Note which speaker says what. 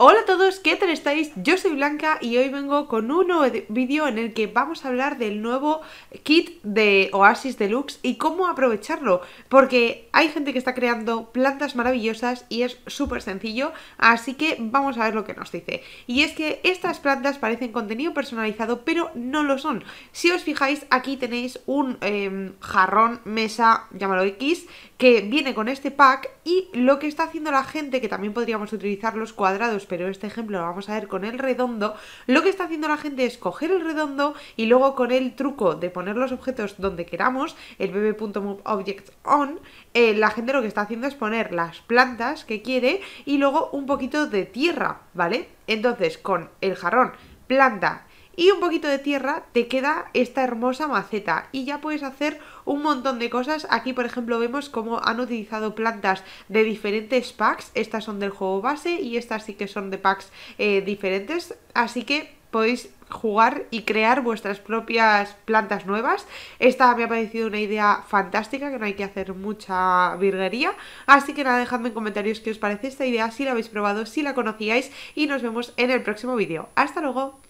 Speaker 1: Hola a todos, ¿qué tal estáis? Yo soy Blanca y hoy vengo con un nuevo vídeo en el que vamos a hablar del nuevo kit de Oasis Deluxe y cómo aprovecharlo, porque hay gente que está creando plantas maravillosas y es súper sencillo, así que vamos a ver lo que nos dice. Y es que estas plantas parecen contenido personalizado, pero no lo son. Si os fijáis, aquí tenéis un em, jarrón, mesa, llámalo X, que viene con este pack y lo que está haciendo la gente, que también podríamos utilizar los cuadrados pero este ejemplo lo vamos a ver con el redondo, lo que está haciendo la gente es coger el redondo y luego con el truco de poner los objetos donde queramos, el bb.move object on, eh, la gente lo que está haciendo es poner las plantas que quiere y luego un poquito de tierra, ¿vale? Entonces con el jarrón planta y un poquito de tierra te queda esta hermosa maceta y ya puedes hacer un montón de cosas. Aquí por ejemplo vemos cómo han utilizado plantas de diferentes packs, estas son del juego base y estas sí que son de packs eh, diferentes, así que podéis jugar y crear vuestras propias plantas nuevas. Esta me ha parecido una idea fantástica, que no hay que hacer mucha virguería. Así que nada, dejadme en comentarios qué os parece esta idea, si la habéis probado, si la conocíais y nos vemos en el próximo vídeo. ¡Hasta luego!